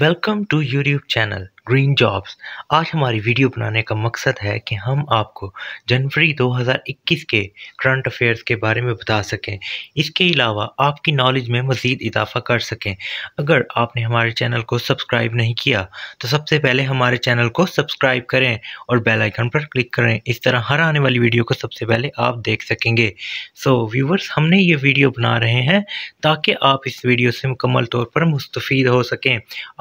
Welcome to YouTube channel green jobs आज हमारी video बनाने का मकसद है कि हम आपको जनवरी 2021 के करंट अफेयर्स के बारे में बता सकें इसके अलावा आपकी नॉलेज में मज़ीद इजाफा कर सकें अगर आपने हमारे चैनल को सब्सक्राइब नहीं किया तो सबसे पहले हमारे चैनल को सब्सक्राइब करें और बेल आइकन पर क्लिक करें इस तरह हर आने वाली वीडियो को सबसे पहले आप देख सकेंगे सो so, व्यूवर्स हमने ये वीडियो बना रहे हैं ताकि आप इस वीडियो से मुकम्मल तौर पर मुस्तफ़ हो सकें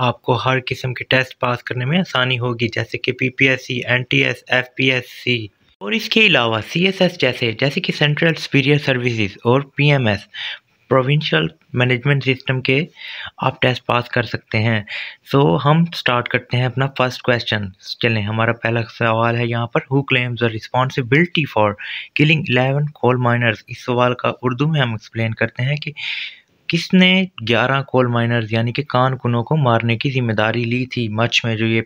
आपको हर किस्म के टेस्ट पास करने में आसानी होगी जैसे कि P P S C N T S F P S C और इसके अलावा सी एस एस जैसे जैसे कि सेंट्रल सुपीरियर सर्विसेज और P M S provincial management system के आप टेस्ट पास कर सकते हैं सो so, हम स्टार्ट करते हैं अपना फर्स्ट क्वेश्चन चलें हमारा पहला सवाल है यहाँ पर हु क्लेम्स और responsibility for killing eleven coal miners इस सवाल का उर्दू में हम एक्सप्लेन करते हैं कि किसने 11 कोल माइनर्स यानी कि कान कुनों को मारने की जिम्मेदारी ली थी मच में जो ये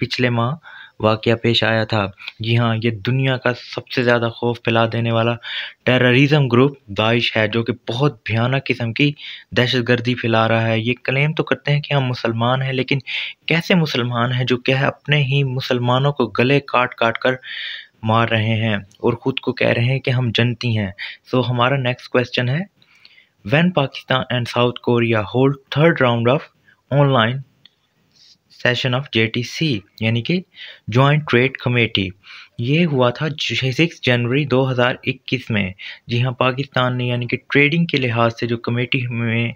पिछले माह वाक़ पेश आया था जी हाँ ये दुनिया का सबसे ज़्यादा खौफ फैला देने वाला टेररिज्म ग्रुप दाइश है जो कि बहुत भयानक किस्म की दहशत गर्दी फैला रहा है ये क्लेम तो करते हैं कि हम मुसलमान हैं लेकिन कैसे मुसलमान हैं जो क्या है अपने ही मुसलमानों को गले काट काट कर मार रहे हैं और ख़ुद को कह रहे हैं कि हम जनती हैं सो हमारा नेक्स्ट क्वेश्चन है when Pakistan and South Korea hold third round of online session of JTC यानी कि जॉइंट ट्रेड कमेटी ये हुआ था सिक्स जनवरी 2021 में जी हाँ पाकिस्तान ने यानी कि ट्रेडिंग के लिहाज से जो कमेटी में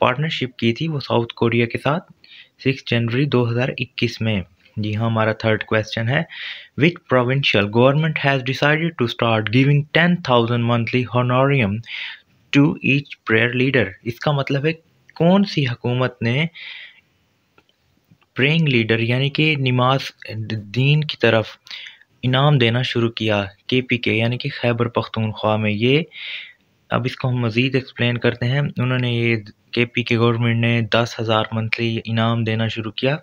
पार्टनरशिप की थी वो साउथ कोरिया के साथ सिक्स जनवरी 2021 में जी हाँ हमारा थर्ड क्वेश्चन है which provincial government has decided to start giving ten thousand monthly honorarium to each prayer leader इसका मतलब है कौन सी हकूमत ने प्रेइंग लीडर यानी कि नमाज दीन की तरफ इनाम देना शुरू किया के पी के यानी कि खैबर पख्तूनख्वा में ये अब इसको हम मज़ीद एक्सप्लेन करते हैं उन्होंने ये के पी के गवर्नमेंट ने दस हज़ार मंथली इनाम देना शुरू किया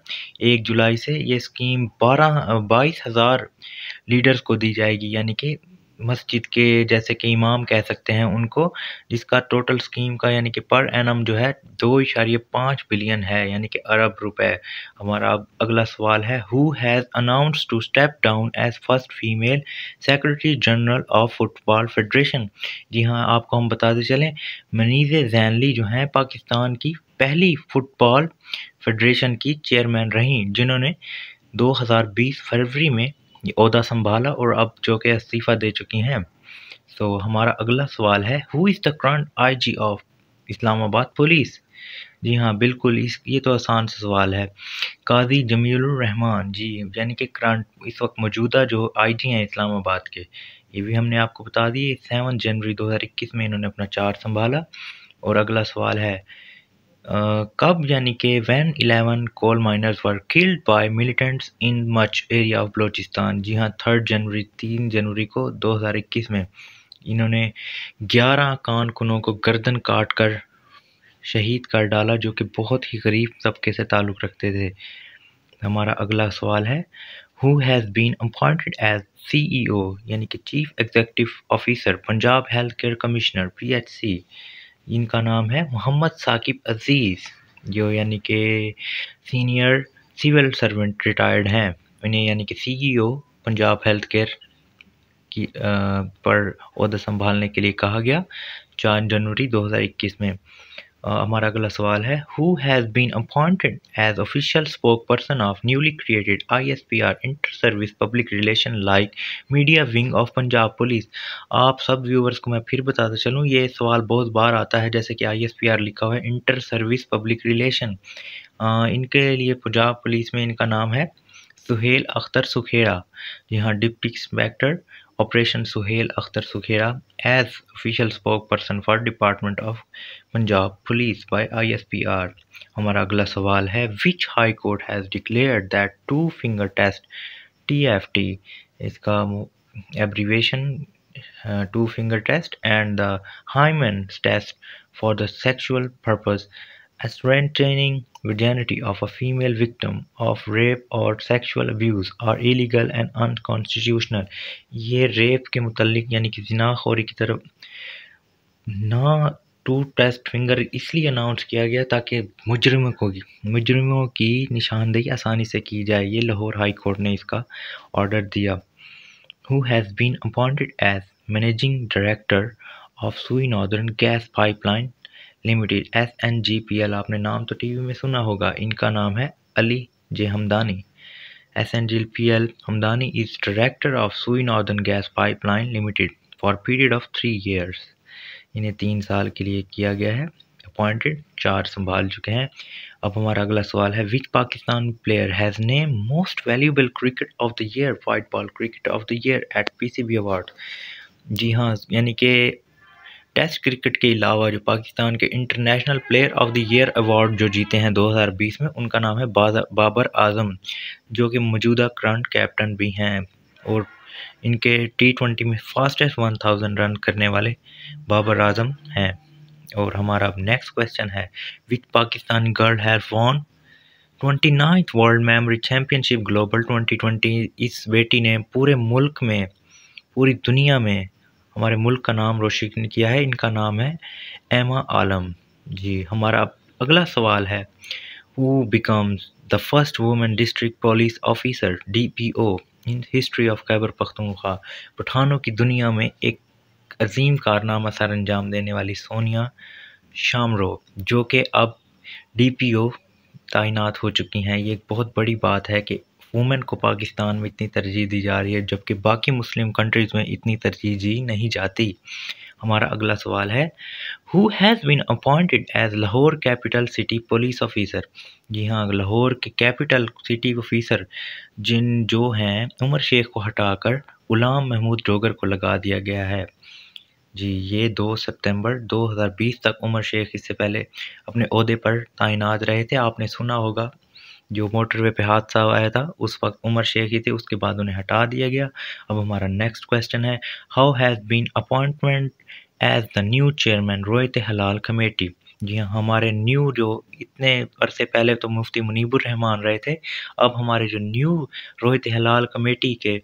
एक जुलाई से ये स्कीम बारह बाईस हज़ार लीडर्स को दी जाएगी यानी कि मस्जिद के जैसे कि इमाम कह सकते हैं उनको जिसका टोटल स्कीम का यानी कि पर एनम जो है दो इशारे पाँच बिलियन है यानी कि अरब रुपए हमारा अगला सवाल है who has announce to step down as first female secretary general of football federation जी हाँ आपको हम बताते चलें मनीज़ जैनली जो हैं पाकिस्तान की पहली फुटबॉल फेडरेशन की चेयरमैन रहीं जिन्होंने 2020 फरवरी में ये अहदा संभाला और अब जो कि इस्तीफ़ा दे चुकी हैं सो तो so, हमारा अगला सवाल है who is the current I G of Islamabad police जी हाँ बिल्कुल इस ये तो आसान सा सवाल है काजी जमील रहमान जी यानी कि करंट इस वक्त मौजूदा जो आई जी हैं इस्लामाबाद के ये भी हमने आपको बता दिए सेवन जनवरी 2021 में इन्होंने अपना चार्ज संभाला और अगला सवाल है कब यानी कि when eleven coal miners were killed by militants in Mach area of Balochistan जी हाँ थर्ड जनवरी तीन जनवरी को 2021 में इन्होंने 11 कुनों को गर्दन काट कर शहीद कर डाला जो कि बहुत ही गरीब तबके से ताल्लुक़ रखते थे हमारा अगला सवाल है who has been appointed as ओ यानी कि chief executive officer Punjab health care commissioner सी इनका नाम है मोहम्मद साकिब अज़ीज़ जो यानी कि सीनियर सिविल सर्वेंट रिटायर्ड हैं उन्हें यानी कि सीईओ पंजाब हेल्थ केयर की आ, पर अहदा संभालने के लिए कहा गया चार जनवरी 2021 में हमारा अगला सवाल है who has been appointed as official spokesperson of newly created I S P R inter service public relation like media wing of Punjab police आप सब व्यूवर्स को मैं फिर बताता चलूँ ये सवाल बहुत बार आता है जैसे कि आई एस पी आर लिखा हुआ है इंटर सर्विस पब्लिक रिलेशन इनके लिए पंजाब पुलिस में इनका नाम है सुहेल अख्तर सुखेड़ा जी हाँ deputy inspector operation Suhail Akhtar Sukhera as official spokesperson for department of Punjab police by R हमारा अगला सवाल है which high court has declare that two finger test T F T इसका abbreviation two finger test and the hymens test for the sexual purpose as strengthening virginity of a female victim of rape और sexual abuse are illegal and unconstitutional ये rape के मतलब यानी कि khori की तरफ ना टू टेस्ट फिंगर इसलिए अनाउंस किया गया ताकि मुजरमों को मुजरमों की निशानदेही आसानी से की जाए ये लाहौर हाई कोर्ट ने इसका ऑर्डर दिया who has been appointed as managing director of Sui northern gas pipeline limited S N G P L आपने नाम तो टीवी में सुना होगा इनका नाम है Ali J Hamdani S N G P L Hamdani is director of Sui northern gas pipeline limited for period of three years इन्हें तीन साल के लिए किया गया है अपॉइंटेड चार संभाल चुके हैं अब हमारा अगला सवाल है विच पाकिस्तान प्लेयर हैज़ ने most valuable cricket of the year white ball cricket of the year at P C B award जी हाँ यानी कि टेस्ट क्रिकेट के अलावा जो पाकिस्तान के international player of the year award जो जीते हैं 2020 में उनका नाम है बाबर आजम जो कि मौजूदा करंट कैप्टन भी हैं और इनके टी ट्वेंटी में फास्टेस्ट वन थाउजेंड रन करने वाले बाबर आजम हैं और हमारा नेक्स्ट क्वेश्चन है विच पाकिस्तान गर्ल है won twenty ninth world memory championship global twenty इस बेटी ने पूरे मुल्क में पूरी दुनिया में हमारे मुल्क का नाम रोशन किया है इनका नाम है एमा आलम जी हमारा अगला सवाल है who becomes the first women district police officer DPO in history of Khyber Pakhtunkhwa पठानों की दुनिया में एक अजीम कारनामा सर अंजाम देने वाली सोनिया शामरो जो कि अब डीपीओ तैनात हो चुकी हैं ये एक बहुत बड़ी बात है कि वुमेन को पाकिस्तान में इतनी तरजीह दी जा रही है जबकि बाकी मुस्लिम कंट्रीज़ में इतनी तरजीह दी नहीं जाती हमारा अगला सवाल है who has been appointed as Lahore capital city police officer जी हाँ लाहौर के कैपिटल सिटी ऑफिसर जिन जो हैं उमर शेख को हटाकर गुलाम महमूद डोगर को लगा दिया गया है जी ये 2 सितंबर 2020 तक उमर शेख इससे पहले अपने अहदे पर तैनात रहे थे आपने सुना होगा जो मोटरवे पे हादसा आया था उस वक्त उमर शेख ही थे उसके बाद उन्हें हटा दिया गया अब हमारा नेक्स्ट क्वेश्चन है how has been appointment as the new chairman Ruet Hilal committee जी हाँ हमारे न्यू जो इतने अरसे पहले तो मुफ्ती मुनीबुर रहमान रहे थे अब हमारे जो न्यू रोहित हलाल कमेटी के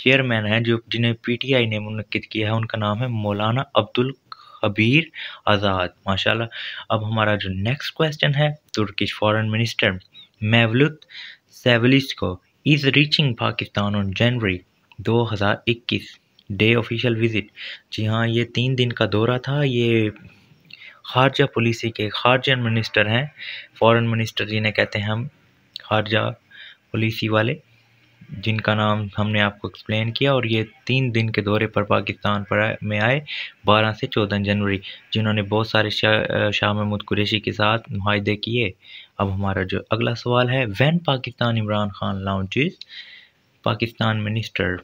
चेयरमैन हैं जो जिन्हें पीटीआई ने मुनद किया है उनका नाम है मौलाना अब्दुल खबीर आज़ाद माशाल्लाह अब हमारा जो नेक्स्ट क्वेश्चन है तुर्किश फॉरेन मिनिस्टर मेवलुत सेवलिस को is reaching Pakistan on January 2021 day official visit जी हाँ ये तीन दिन का दौरा था ये खारजा पॉलिसी के खारजा मिनिस्टर हैं फॉरेन मिनिस्टर जिन्हें कहते हैं हम खारजा पॉलिसी वाले जिनका नाम हमने आपको एक्सप्लेन किया और ये तीन दिन के दौरे पर पाकिस्तान पर में आए 12 से 14 जनवरी जिन्होंने बहुत सारे शाह महमूद कुरेशी के साथ माहे किए अब हमारा जो अगला सवाल है when Pakistan Imran Khan launches Pakistan minister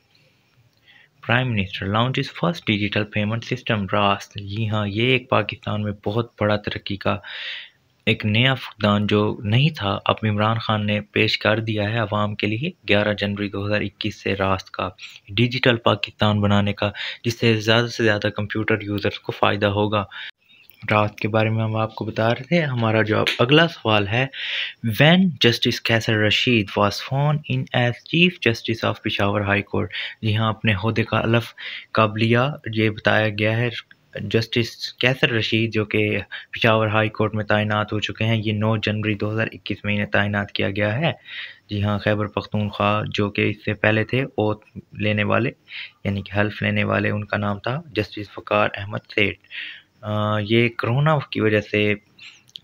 prime minister launch first digital payment system Raast जी हाँ ये एक पाकिस्तान में बहुत बड़ा तरक्की का एक नया फुकदान जो नहीं था अब इमरान खान ने पेश कर दिया है आवाम के लिए 11 जनवरी 2021 से रास्त का डिजिटल पाकिस्तान बनाने का जिससे ज़्यादा से ज़्यादा कंप्यूटर यूज़र्स को फ़ायदा होगा रात के बारे में हम आपको बता रहे थे हमारा जो अगला सवाल है when justice Qaiser Rashid was फोन in as chief justice of Peshawar high court जी हाँ अपने अहदे का अलफ कब लिया ये बताया गया है जस्टिस कैसर रशीद जो कि पिशावर हाई कोर्ट में तैनात हो चुके हैं ये 9 जनवरी 2021 में इन्हें तैनात किया गया है जी हाँ खैबर पख्तूनख्वा जो कि इससे पहले थे ओत लेने वाले यानी कि हल्फ लेने वाले उनका नाम था जस्टिस फ़कार अहमद सेठ ये कोरोना की वजह से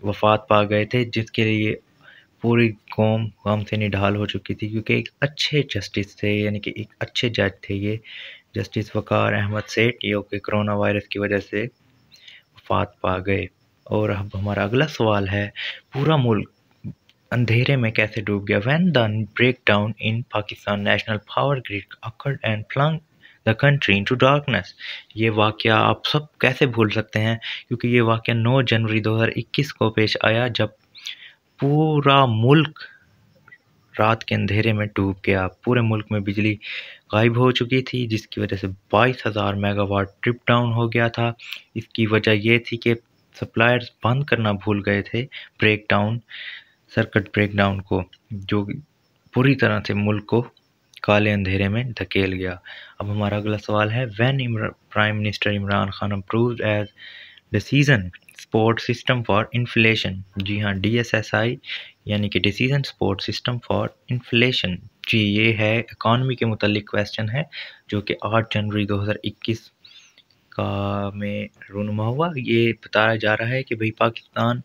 वफात पा गए थे जिसके लिए पूरी कौम गम से निढाल हो चुकी थी क्योंकि एक अच्छे जस्टिस थे यानी कि एक अच्छे जज थे ये जस्टिस वक़ार अहमद सेठ यो के करोना वायरस की वजह से वफात पा गए और अब हमारा अगला सवाल है पूरा मुल्क अंधेरे में कैसे डूब गया when the breakdown in Pakistan national power grid occurred and flung the country to darkness ये वाक्य आप सब कैसे भूल सकते हैं क्योंकि ये वाक़ 9 जनवरी 2021 को पेश आया जब पूरा मुल्क रात के अंधेरे में डूब गया पूरे मुल्क में बिजली गायब हो चुकी थी जिसकी वजह से बाईस हज़ार मेगावाट ट्रिप डाउन हो गया था इसकी वजह यह थी कि सप्लायर्स बंद करना भूल गए थे breakdown circuit breakdown को जो पूरी तरह से मुल्क को काले अंधेरे में धकेल गया अब हमारा अगला सवाल है when prime minister Imran Khan approve as decision support system for inflation जी हाँ डी एस एस आई यानी कि decision support system for inflation जी ये है इकानमी के मुतलिक क्वेश्चन है जो कि आठ जनवरी दो हज़ार इक्कीस का में रूनुमा हुआ ये बताया जा रहा है कि भाई पाकिस्तान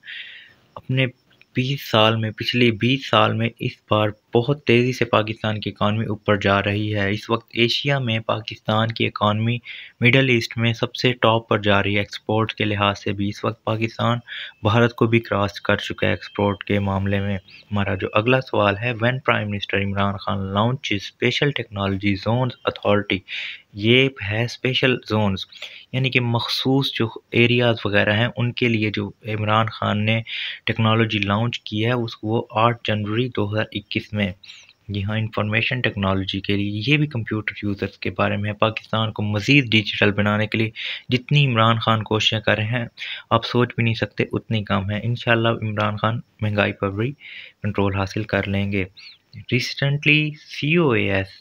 अपने बीस साल में पिछले बीस साल में इस बार बहुत तेज़ी से पाकिस्तान की इकानमी ऊपर जा रही है इस वक्त एशिया में पाकिस्तान की इकानमी मिडल ईस्ट में सबसे टॉप पर जा रही है एक्सपोर्ट के लिहाज से भी इस वक्त पाकिस्तान भारत को भी क्रॉस कर चुका है एक्सपोर्ट के मामले में हमारा जो अगला सवाल है when prime minister Imran Khan launch special technology zone authority ये है स्पेशल जोन्स यानी कि मखसूस जो एरियाज़ वगैरह हैं उनके लिए जो इमरान खान ने टेक्नोलॉजी लॉन्च की है उस वो आठ जनवरी 2021 में में जी हाँ इंफॉर्मेशन टेक्नोलॉजी के लिए ये भी कंप्यूटर यूज़र्स के बारे में है पाकिस्तान को मज़ीद डिजिटल बनाने के लिए जितनी इमरान खान कोशिशें कर रहे हैं आप सोच भी नहीं सकते उतनी कम है इन इमरान खान महंगाई पर भी कंट्रोल हासिल कर लेंगे recently C O S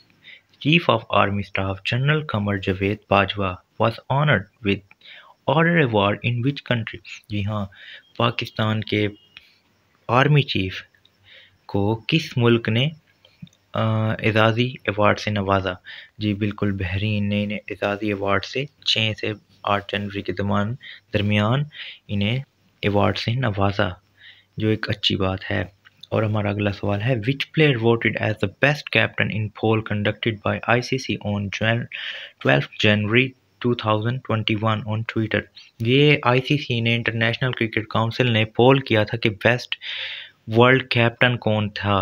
chief of army staff general Qamar Javed Bajwa was honoured with order award in which country जी हाँ पाकिस्तान के आर्मी चीफ को किस मुल्क ने एजाज़ी एवार्ड से नवाजा जी बिल्कुल बहरीन ने इन्हें एजाज़ी एवार्ड से छः से आठ जनवरी के दौरान दरमियान इन्हें एवार्ड से नवाजा जो एक अच्छी बात है और हमारा अगला सवाल है which player voted as the best captain in poll conducted by ICC on twelve January 2021 on Twitter ये आईसीसी ने इंटरनेशनल क्रिकेट काउंसिल ने पोल किया था कि बेस्ट वर्ल्ड कैप्टन कौन था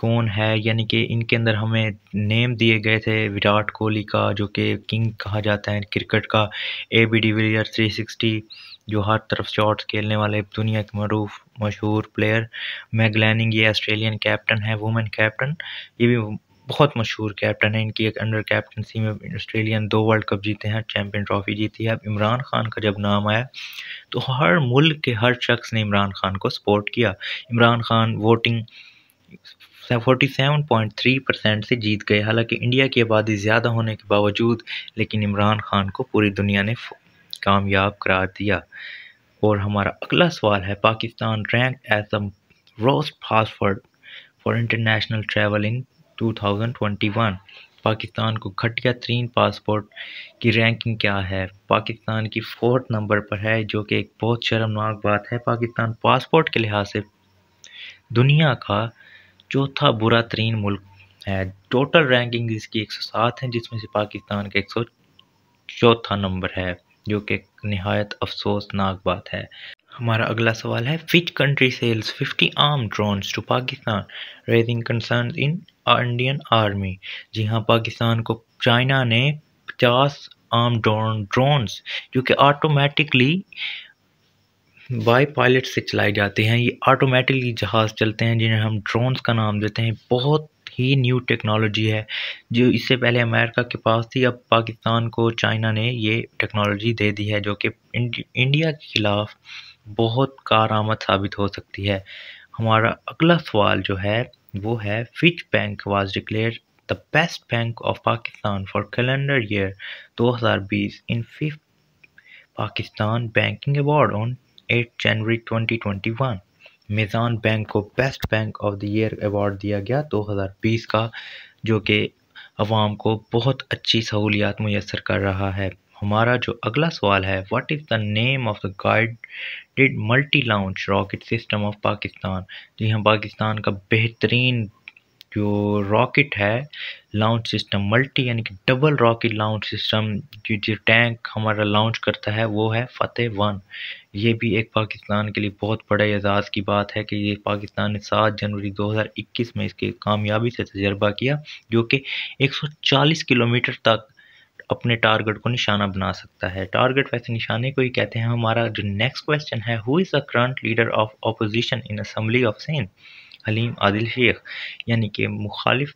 कौन है यानी कि इनके अंदर हमें नेम दिए गए थे विराट कोहली का जो कि किंग कहा जाता है क्रिकेट का A B D Villiers three sixty जो हर तरफ शॉट्स खेलने वाले दुनिया के मरूफ मशहूर प्लेयर मैगलैनिंग ये ऑस्ट्रेलियन कैप्टन है वुमेन कैप्टन ये भी बहुत मशहूर कैप्टन है इनकी एक अंडर कैप्टनसी में ऑस्ट्रेलियन दो वर्ल्ड कप जीते हैं चैम्पियन ट्रॉफी जीती है अब इमरान खान का जब नाम आया तो हर मुल्क के हर शख्स ने इमरान खान को सपोर्ट किया इमरान खान वोटिंग 47.3 परसेंट से जीत गए हालांकि इंडिया की आबादी ज़्यादा होने के बावजूद लेकिन इमरान खान को पूरी दुनिया ने कामयाब करार दिया और हमारा अगला सवाल है Pakistan rank as a worst fast for international travel in 2021 Pakistan को घटिया तीन पासपोर्ट की रैंकिंग क्या है पाकिस्तान की फोर्थ नंबर पर है जो कि एक बहुत शर्मनाक बात है पाकिस्तान पासपोर्ट के लिहाज से दुनिया का चौथा बुरा तरीन मुल्क है टोटल रैंकिंग इसकी एक सौ सात है जिसमें से पाकिस्तान का एक सौ चौथा नंबर है जो कि नहायत अफसोसनाक बात है हमारा अगला सवाल है which country sells 50 arm drones to Pakistan raising concern in Indian army जी हाँ पाकिस्तान को चाइना ने पचास आर्म ड्रोन्स जो कि ऑटोमेटिकली बाई पायलट से चलाए जाते हैं ये ऑटोमेटिकली जहाज़ चलते हैं जिन्हें हम ड्रोन्स का नाम देते हैं बहुत ही न्यू टेक्नोलॉजी है जो इससे पहले अमेरिका के पास थी अब पाकिस्तान को चाइना ने ये टेक्नोलॉजी दे दी है जो कि इंडिया के ख़िलाफ़ बहुत कार साबित हो सकती है हमारा अगला सवाल जो है वो है which bank was declare the best bank of Pakistan for calendar year 2020 in fifth Pakistan banking award on 8 January 2021 Meezan bank को best bank of the year award दिया गया 2020 का जो कि आवाम को बहुत अच्छी सहूलियात मैसर कर रहा है हमारा जो अगला सवाल है what is the name of the guided multi launch rocket system of Pakistan जी हाँ पाकिस्तान का बेहतरीन जो रॉकेट है लॉन्च सिस्टम मल्टी यानी कि डबल रॉकेट लॉन्च सिस्टम जो जो टैंक हमारा लॉन्च करता है वो है फतेह वन ये भी एक पाकिस्तान के लिए बहुत बड़े एजाज़ की बात है कि ये पाकिस्तान ने सात जनवरी 2021 में इसके कामयाबी से तजर्बा किया जो कि 140 किलोमीटर तक अपने टारगेट को निशाना बना सकता है टारगेट वैसे निशाने को ही कहते हैं हमारा जो नेक्स्ट क्वेश्चन है who is the current leader of opposition in assembly of Sindh Haleem Adil Sheikh यानी कि मुखालिफ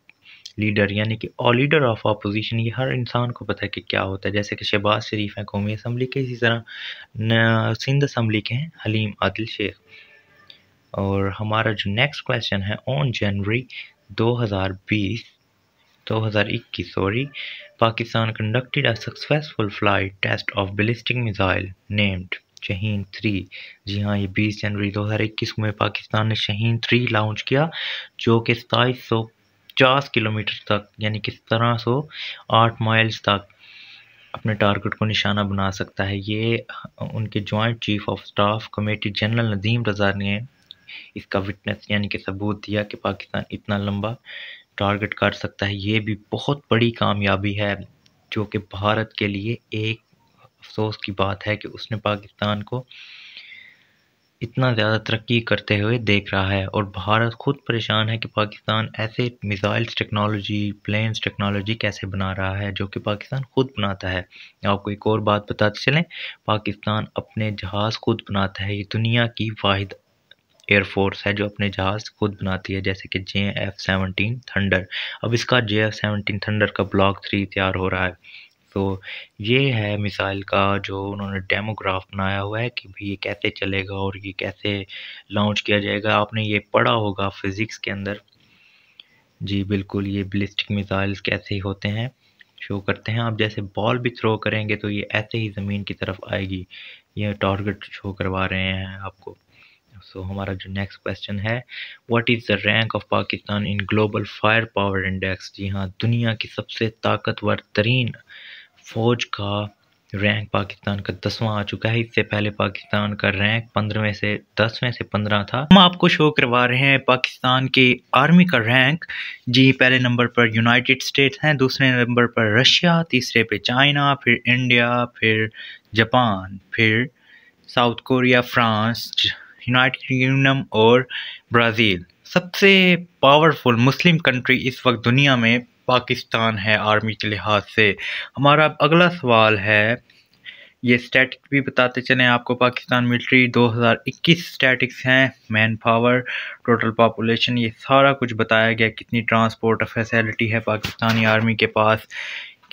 लीडर यानी कि लीडर ऑफ अपोजिशन ये हर इंसान को पता है कि क्या होता है जैसे कि शहबाज शरीफ हैं कौमी असम्बली के इसी तरह सिंध असम्बली के हैं हलीम आदिल शेख और हमारा जो नेक्स्ट क्वेश्चन है on January 2020 2021 sorry, Pakistan conducted a successful flight test of ballistic missile named Shaheen three जी हाँ ये 20 जनवरी 2021 में पाकिस्तान ने शहीन थ्री लॉन्च किया जो कि सताईस सौ पचास किलोमीटर तक यानी कि सत्रह सौ आठ माइल्स तक अपने टारगेट को निशाना बना सकता है ये उनके joint chief of staff committee general Nadeem Raza ने इसका विटनेस यानी कि सबूत दिया कि पाकिस्तान इतना लंबा टारगेट कर सकता है ये भी बहुत बड़ी कामयाबी है जो कि भारत के लिए एक अफसोस की बात है कि उसने पाकिस्तान को इतना ज़्यादा तरक्की करते हुए देख रहा है और भारत खुद परेशान है कि पाकिस्तान ऐसे मिज़ाइल्स टेक्नोलॉजी प्लेन्स टेक्नोलॉजी कैसे बना रहा है जो कि पाकिस्तान खुद बनाता है आपको एक और बात बताते चलें पाकिस्तान अपने जहाज़ खुद बनाता है ये दुनिया की वाहिद एयरफोर्स है जो अपने जहाज़ खुद बनाती है जैसे कि जे एफ़ सेवनटीन थंडर अब इसका जे एफ़ सेवनटीन थंडर का ब्लॉक थ्री तैयार हो रहा है तो ये है मिसाइल का जो उन्होंने डेमोग्राफ बनाया हुआ है कि भाई ये कैसे चलेगा और ये कैसे लॉन्च किया जाएगा आपने ये पढ़ा होगा फिज़िक्स के अंदर जी बिल्कुल ये बिलिस्टिक मिसाइल्स कैसे होते हैं शो करते हैं आप जैसे बॉल भी थ्रो करेंगे तो ये ऐसे ही ज़मीन की तरफ आएगी ये टारगेट शो करवा रहे हैं आपको सो so, हमारा जो नेक्स्ट क्वेश्चन है what is the rank of Pakistan in global fire power index जी हाँ दुनिया की सबसे ताकतवर तरीन फौज का रैंक पाकिस्तान का दसवां आ चुका है इससे पहले पाकिस्तान का रैंक पंद्रहवें से दसवें से पंद्रह था हम आपको शो करवा रहे हैं पाकिस्तान के आर्मी का रैंक जी पहले नंबर पर यूनाइटेड स्टेट्स हैं दूसरे नंबर पर रशिया तीसरे पे चाइना फिर इंडिया फिर जापान फिर South Korea France United Kingdom और ब्राज़ील सबसे पावरफुल मुस्लिम कंट्री इस वक्त दुनिया में पाकिस्तान है आर्मी के लिहाज से हमारा अगला सवाल है ये स्टैटिक भी बताते चले आपको पाकिस्तान मिलिट्री 2021 स्टैटिक्स हैं मैन पावर टोटल पापोलेशन ये सारा कुछ बताया गया कितनी ट्रांसपोर्ट फैसिलिटी है पाकिस्तानी आर्मी के पास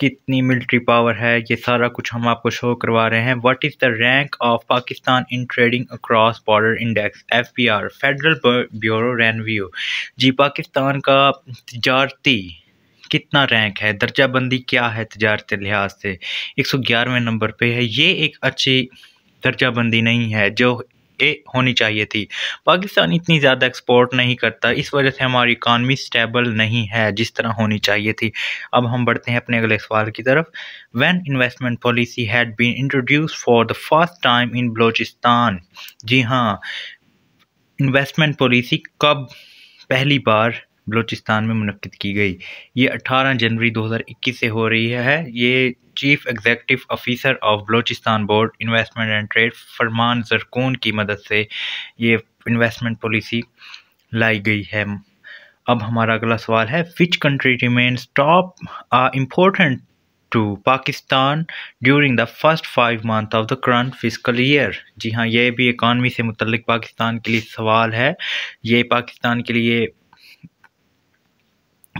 कितनी मिलिट्री पावर है ये सारा कुछ हम आपको शो करवा रहे हैं what is the rank of Pakistan in trading across border index F P R federal bureau revenue जी पाकिस्तान का तजारती कितना रैंक है दर्जा बंदी क्या है तजारत लिहाज से एक सौ ग्यारहवें नंबर पर है ये एक अच्छी दर्जाबंदी नहीं है जो ए, होनी चाहिए थी पाकिस्तान इतनी ज़्यादा एक्सपोर्ट नहीं करता इस वजह से हमारी इकानमी स्टेबल नहीं है जिस तरह होनी चाहिए थी अब हम बढ़ते हैं अपने अगले सवाल की तरफ when investment policy had been introduced for the first time in Balochistan जी हाँ इन्वेस्टमेंट पॉलिसी कब पहली बार बलूचिस्तान में मनक़द की गई ये 18 जनवरी 2021 से हो रही है ये chief executive officer of Balochistan board investment and trade Farman Zarkoon की मदद से ये इन्वेस्टमेंट पॉलिसी लाई गई है अब हमारा अगला सवाल है which country remains top important to Pakistan during the first five month of the current physical year जी हाँ ये भी इकानमी से मुतलक पाकिस्तान के लिए सवाल है ये पाकिस्तान के लिए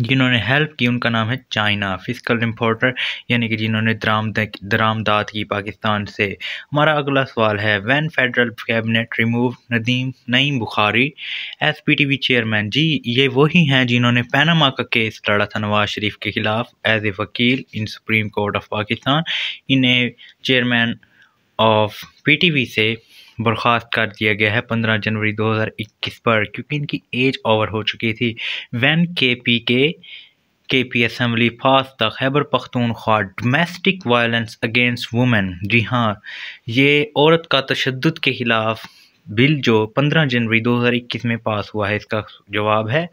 जिन्होंने हेल्प की उनका नाम है चाइना फिजिकल इम्पोर्टर यानी कि जिन्होंने दराम दरामदाद की पाकिस्तान से हमारा अगला सवाल है when federal cabinet remove Nadeem Naeem Bukhari as P T V chairman जी ये वही हैं जिन्होंने पैनामा का केस लड़ा था नवाज शरीफ के खिलाफ एज ए वकील in supreme court of Pakistan इन्हें chairman of P T V से बर्खास्त कर दिया गया है 15 जनवरी 2021 पर क्योंकि इनकी एज ओवर हो चुकी थी वैन के पी के के पी असम्बली फास तक Khyber Pakhtunkhwa domestic violence against women जी हाँ ये औरत का तशद के ख़िलाफ़ बिल जो 15 जनवरी 2021 में पास हुआ है इसका जवाब है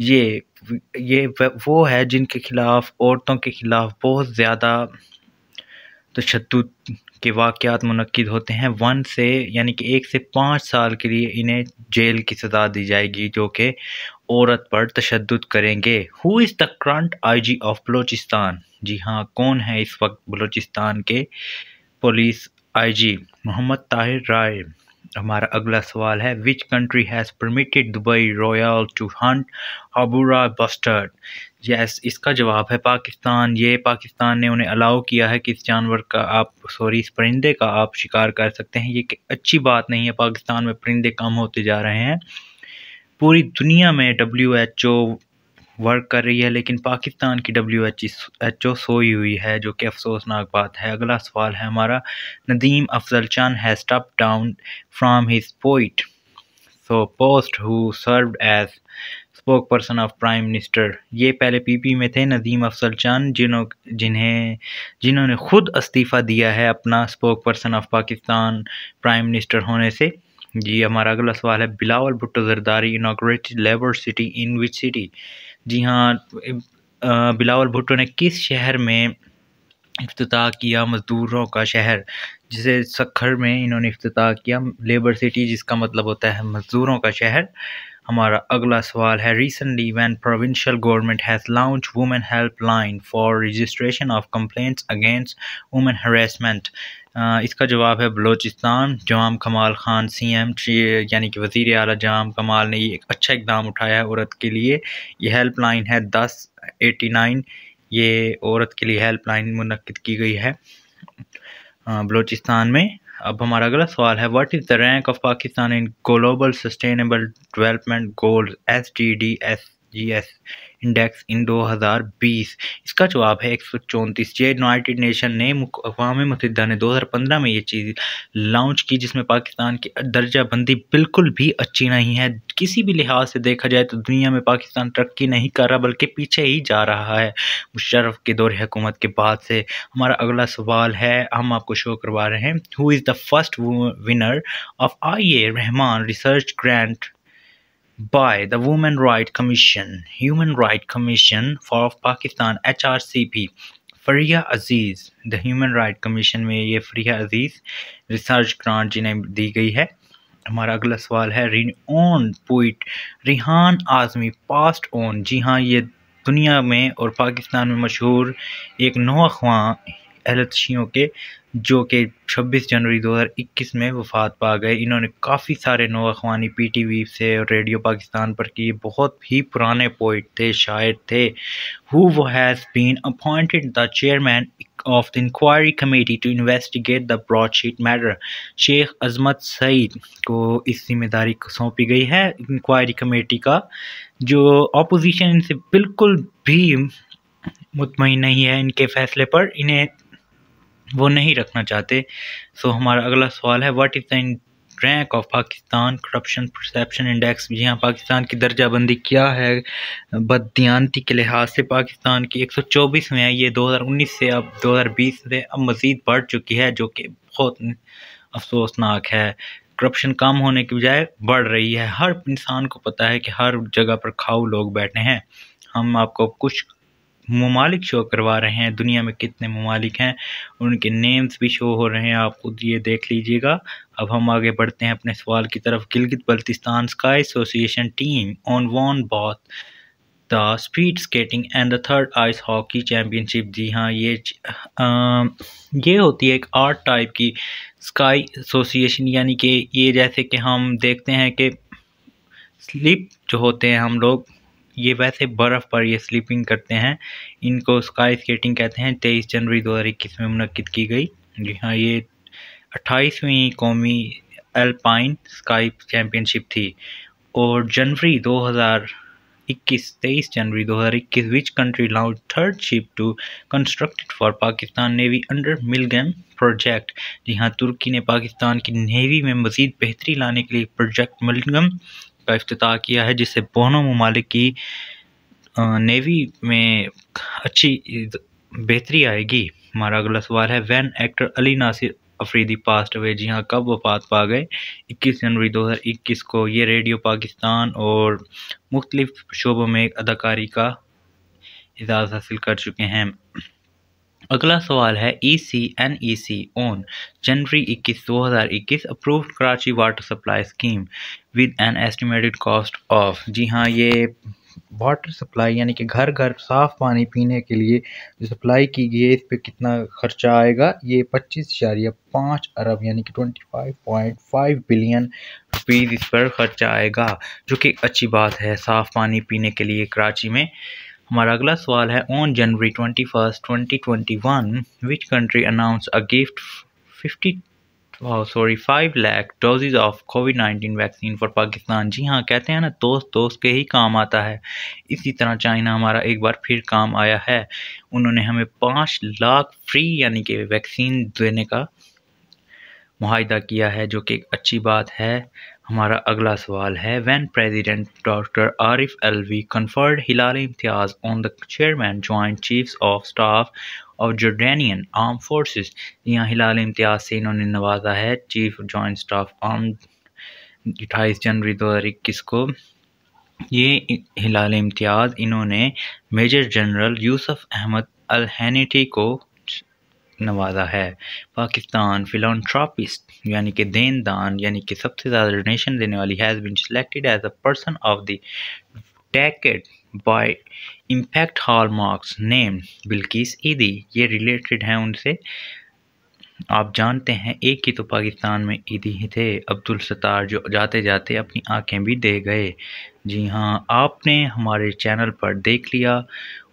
ये ये वो है जिनके ख़िलाफ़ औरतों के ख़िलाफ़ बहुत ज़्यादा तशद के वाक़ात मनद होते हैं वन से यानी कि एक से पाँच साल के लिए इन्हें जेल की सज़ा दी जाएगी जो कि औरत पर तशद करेंगे who is the current I G of Balochistan जी हाँ कौन है इस वक्त बलोचिस्तान के police I G Mohammad Tahir Rai हमारा अगला सवाल है which country has permitted Dubai royal to hunt houbara bustard yes इसका जवाब है पाकिस्तान ये पाकिस्तान ने उन्हें अलाउ किया है कि इस जानवर का आप सॉरी इस परिंदे का आप शिकार कर सकते हैं ये अच्छी बात नहीं है पाकिस्तान में परिंदे कम होते जा रहे हैं पूरी दुनिया में डब्ल्यू एच ओ वर्क कर रही है लेकिन पाकिस्तान की डब्ल्यू एच एच ओ सोई हुई है जो कि अफसोसनाक बात है अगला सवाल है हमारा नदीम अफजल चान है स्टप डाउन फ्राम हिज पोइट सो post who serve as spokesperson of prime minister ये पहले पीपी में थे नदीम अफसल चान जिन्हों जिन्हें जिन्होंने खुद इस्तीफ़ा दिया है अपना spokesperson of Pakistan prime minister होने से जी हमारा अगला सवाल है Bilawal Bhutto Zardari inaugurated labour city in which city जी हाँ बिलावल भुट्टो ने किस शहर में अफ्ताह किया मज़दूरों का शहर जिसे सखर में इन्होंने अफ्ताह किया लेबर सिटी जिसका मतलब होता है मज़दूरों का शहर हमारा अगला सवाल है recently when provincial government has launch women help line for registration of complaints against women harassment इसका जवाब है बलोचिस्तान जवाम कमाल ख़ान सी एम यानी कि वज़ी अली जवाम कमाल ने एक अच्छा इकदाम उठाया है औरत के लिए ये हेल्पलाइन है दस एटी नाइन ये औरत के लिए हेल्पलाइन मनद की गई है बलोचिस्तान में अब हमारा अगला सवाल है what is the rank of Pakistan in global sustainable development goals S D D S G S index in 2020 इसका जवाब है एक सौ चौंतीस ये यूनाइटेड नेशन ने अकवा मतदा ने 2015 में ये चीज़ लॉन्च की जिसमें पाकिस्तान की दर्जाबंदी बिल्कुल भी अच्छी नहीं है किसी भी लिहाज से देखा जाए तो दुनिया में पाकिस्तान तरक्की नहीं कर रहा बल्कि पीछे ही जा रहा है मुशरफ के दौर हुकूमत के बाद से हमारा अगला सवाल है हम आपको शो करवा रहे हैं who is the first winner of I A Rehman research grant by the Women Right Commission, Human Right Commission for Pakistan HRCP, Faria Aziz. The Human right Commission में ये Faria Aziz research grant जिन्हें दी गई है हमारा अगला सवाल है renowned poet Rehan Azmi passed on जी हाँ ये दुनिया में और पाकिस्तान में मशहूर एक नौ अखवा अहलतशियों के जो कि 26 जनवरी 2021 में वफात पा गए इन्होंने काफ़ी सारे नौखवानी पी टी वी से और रेडियो पाकिस्तान पर किए बहुत ही पुराने पोइट थे शायर थे हु वो has been appointed the chairman of the inquiry committee to investigate the broadsheet matter Sheikh Azmat Saeed को इस जिम्मेदारी सौंपी गई है इंक्वायरी कमेटी का जो अपोजिशन इनसे बिल्कुल भी मुतमिन नहीं है इनके फैसले पर इन्हें वो नहीं रखना चाहते सो so, हमारा अगला सवाल है what is the rank of Pakistan corruption perception index जी हाँ पाकिस्तान की दर्जाबंदी क्या है बददियानती के लिहाज से पाकिस्तान की 124 में है ये 2019 से अब 2020 से अब मज़ीद बढ़ चुकी है जो कि बहुत अफसोसनाक है करप्शन कम होने के बजाय बढ़ रही है हर इंसान को पता है कि हर जगह पर खाऊ लोग बैठे हैं हम आपको कुछ ममालिक शो करवा रहे हैं दुनिया में कितने ममालिक हैं उनके नेम्स भी शो हो रहे हैं आप खुद ये देख लीजिएगा अब हम आगे बढ़ते हैं अपने सवाल की तरफ Gilgit Baltistan ski association team on won both the speed skating and the third ice hockey championship जी हाँ ये आ, ये होती है एक आर्ट टाइप की स्काई एसोसिएशन यानी कि ये जैसे कि हम देखते हैं कि स्लिप जो होते हैं हम लोग ये वैसे बर्फ़ पर ये स्लीपिंग करते हैं इनको स्काई स्केटिंग कहते हैं तेईस जनवरी दो में मनकद की गई जी हाँ ये अट्ठाईसवीं कौमी एल्पाइन स्काई चैम्पियनशिप थी और जनवरी 2021 23 जनवरी 2021 विच कंट्री लाउ third ship to constructed for Pakistan navy under Milgem project जी हाँ तुर्की ने पाकिस्तान की नेवी में मजीद बेहतरी लाने के लिए प्रोजेक्ट मिलगम का अफ्ताह किया है जिससे दोनों ममालिक की नेवी में अच्छी बेहतरी आएगी हमारा अगला सवाल है when actor Ali Nasir Afridi passed away जी हाँ कब वफात पा गए 21 जनवरी 2021 को ये रेडियो पाकिस्तान और मुख्तलिफ शोबों में अदाकारी का इजाज़ हासिल कर चुके हैं अगला सवाल है ई सी एन ई सी ओन जनवरी इक्कीस दो हज़ार इक्कीस approve Karachi water supply scheme with an estimated cost of जी हाँ ये वाटर सप्लाई यानी कि घर घर साफ़ पानी पीने के लिए जो सप्लाई की गई है इस पर कितना खर्चा आएगा ये पच्चीस इशारिया पाँच अरब यानी कि twenty five point five billion rupees इस पर खर्चा आएगा जो कि अच्छी बात है साफ़ पानी पीने के लिए कराची में हमारा अगला सवाल है on January twenty first twenty twenty one which country announce a gift fifty और sorry five lakh doses of COVID nineteen vaccine for Pakistan जी हाँ कहते हैं ना दोस्त दोस्त के ही काम आता है इसी तरह चाइना हमारा एक बार फिर काम आया है उन्होंने हमें पाँच लाख फ्री यानी कि वैक्सीन देने का माहिदा किया है जो कि एक अच्छी बात है हमारा अगला सवाल है when president doctor Arif Alvi conferred Hilal Imtiaz on the chairman joint chiefs of staff और जॉर्डनियन आर्म फोर्सेस यहाँ हिलाल इम्तियाज़ से इन्होंने नवाजा है चीफ जॉइंट स्टाफ आर्म अट्ठाईस जनवरी दो हज़ार इक्कीस को ये हिलाल इम्तियाज़ इन्होंने major general Yusuf Ahmed Al Hnaity को नवाजा है पाकिस्तान फिलॉन्ट्रापिस्ट यानी कि देन दान यानी कि सबसे ज़्यादा डोनेशन देने वाली has been selected as a person of the decade by impact hallmarks name Bilquis Edhi ये रिलेटेड हैं उनसे आप जानते हैं एक ही तो पाकिस्तान में ईदी ही थे अब्दुल सतार जो जाते जाते अपनी आंखें भी दे गए जी हाँ आपने हमारे चैनल पर देख लिया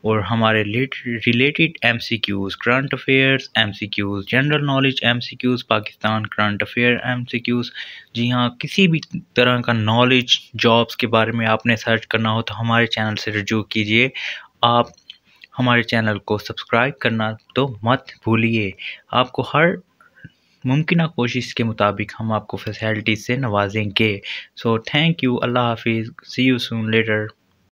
और हमारे related M C Qs current affairs M C Qs general knowledge M C Qs Pakistan current affair M C Qs जी हाँ किसी भी तरह का नॉलेज जॉब्स के बारे में आपने सर्च करना हो तो हमारे चैनल से रजू कीजिए आप हमारे चैनल को सब्सक्राइब करना तो मत भूलिए आपको हर मुमकिन कोशिश के मुताबिक हम आपको फैसिलिटीज़ से नवाजेंगे सो थैंक यू अल्लाह हाफिज़ सी यू सून लेटर